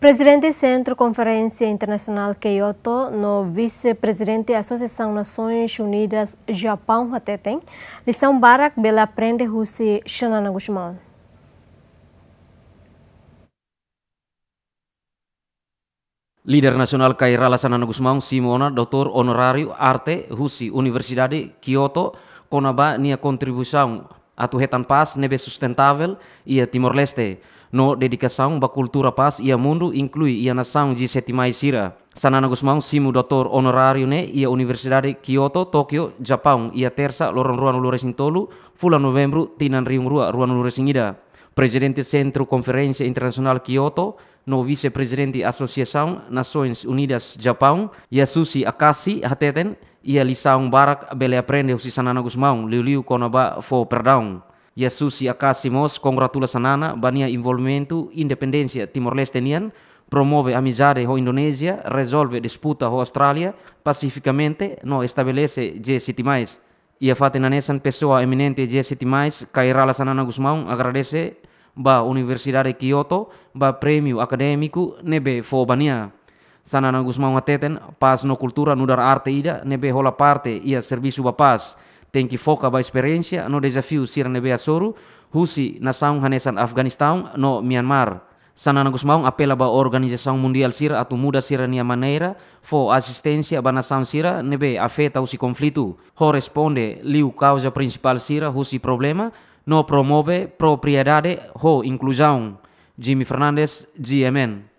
Presidente Centro Conferência Internacional Kyoto, no vice-presidente Associação Nações Unidas Japão até tem, lição Barak Bela Prende Russi Shanana Guzmán. Líder nacional Kairala Lasanana Guzmán Simona, doutor honorário arte Rusi Universidade Kyoto, conaba nia contribuição a tu hetan paz nebe sustentável ia e Timor-Leste. No Dedikasang ba Kultura Pas ia e mundu Inklui ia e Nasang Ji Setimai Sira. Sanana Gusmão, simo doutor honorário ne ia Universidade Kyoto, Tokyo Jepang ia tersa loron Ruang lures Tolu fulan novembro tinan riung rua ruano lures Presiden Presidente Centro Konferensi Internacional Kyoto, no vice-presidente da Associação Nações Unidas Japão, Yasushi Akashi Hateten, e a lição Barak Bele Aprende o Sanana Guzmão, Liu Konaba for Perdão. Yasushi Akashi Mos congratula Sanana, bania envolvimento independência Timor-Leste Nian, promove amizade com Indonésia, resolve disputa com Austrália, pacificamente, no estabelece G7+. E a Fatina pessoa eminente G7+, Kairala Sanana Guzmão, agradece ba Universidade Kyoto ba Premio akademiku nebe Fobania. Sanana Guzmão ateten pas no kultura no dar arte ida nebe hola parte ia servisu ba paz. Tem que foca ba experiencia no desafio sir nebe asoru husi nação hanesan Afghanistan no Myanmar. Sanana Guzmão apela ba Organização Mundial sir atu muda sira nia maneira fo assistência ba nação sira nebe afeta usi konflitu. Ho responde liu causa principal sira husi problema no Promove propriedade ho inclusão. Jimmy Fernandes, GMN.